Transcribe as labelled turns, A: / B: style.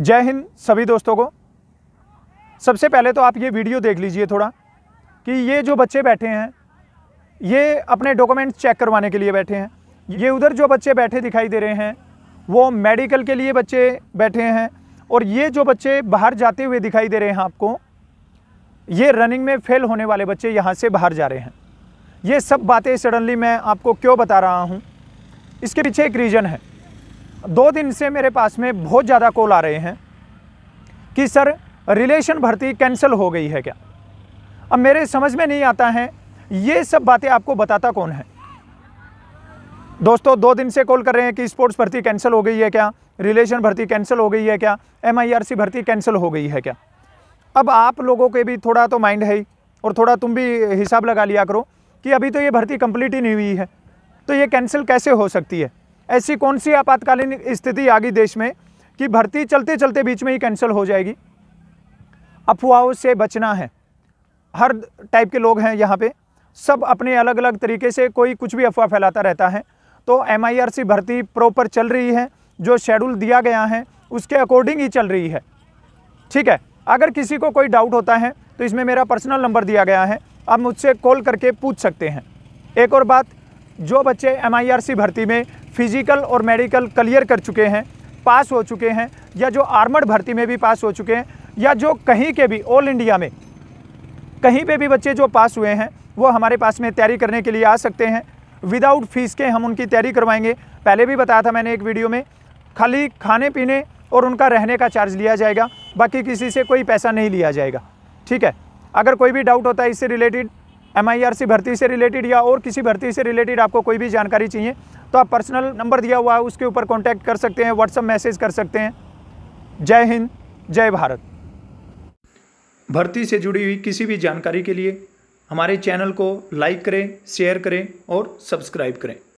A: जय हिंद सभी दोस्तों को सबसे पहले तो आप ये वीडियो देख लीजिए थोड़ा कि ये जो बच्चे बैठे हैं ये अपने डॉक्यूमेंट चेक करवाने के लिए बैठे हैं ये उधर जो बच्चे बैठे दिखाई दे रहे हैं वो मेडिकल के लिए बच्चे बैठे हैं और ये जो बच्चे बाहर जाते हुए दिखाई दे रहे हैं आपको ये रनिंग में फेल होने वाले बच्चे यहाँ से बाहर जा रहे हैं ये सब बातें सडनली मैं आपको क्यों बता रहा हूँ इसके पीछे एक रीज़न है दो दिन से मेरे पास में बहुत ज़्यादा कॉल आ रहे हैं कि सर रिलेशन भर्ती कैंसिल हो गई है क्या अब मेरे समझ में नहीं आता है ये सब बातें आपको बताता कौन है दोस्तों दो दिन से कॉल कर रहे हैं कि स्पोर्ट्स भर्ती कैंसिल हो गई है क्या रिलेशन भर्ती कैंसिल हो गई है क्या एम भर्ती कैंसिल हो गई है क्या अब आप लोगों के भी थोड़ा तो माइंड है ही और थोड़ा तुम भी हिसाब लगा लिया करो कि अभी तो ये भर्ती कंप्लीट ही नहीं हुई है तो ये कैंसिल कैसे हो सकती है ऐसी कौन सी आपातकालीन स्थिति आ गई देश में कि भर्ती चलते चलते बीच में ही कैंसिल हो जाएगी अफवाहों से बचना है हर टाइप के लोग हैं यहाँ पे सब अपने अलग अलग तरीके से कोई कुछ भी अफवाह फैलाता रहता है तो एम भर्ती प्रॉपर चल रही है जो शेड्यूल दिया गया है उसके अकॉर्डिंग ही चल रही है ठीक है अगर किसी को कोई डाउट होता है तो इसमें मेरा पर्सनल नंबर दिया गया है आप मुझसे कॉल करके पूछ सकते हैं एक और बात जो बच्चे एम भर्ती में फिजिकल और मेडिकल क्लियर कर चुके हैं पास हो चुके हैं या जो आर्मड भर्ती में भी पास हो चुके हैं या जो कहीं के भी ऑल इंडिया में कहीं पे भी बच्चे जो पास हुए हैं वो हमारे पास में तैयारी करने के लिए आ सकते हैं विदाउट फीस के हम उनकी तैयारी करवाएंगे पहले भी बताया था मैंने एक वीडियो में खाली खाने पीने और उनका रहने का चार्ज लिया जाएगा बाकी किसी से कोई पैसा नहीं लिया जाएगा ठीक है अगर कोई भी डाउट होता है इससे रिलेटेड एम भर्ती से रिलेटेड या और किसी भर्ती से रिलेटेड आपको कोई भी जानकारी चाहिए तो आप पर्सनल नंबर दिया हुआ है उसके ऊपर कॉन्टैक्ट कर सकते हैं व्हाट्सअप मैसेज कर सकते हैं जय हिंद जय भारत भर्ती से जुड़ी हुई किसी भी जानकारी के लिए हमारे चैनल को लाइक करें शेयर करें और सब्सक्राइब करें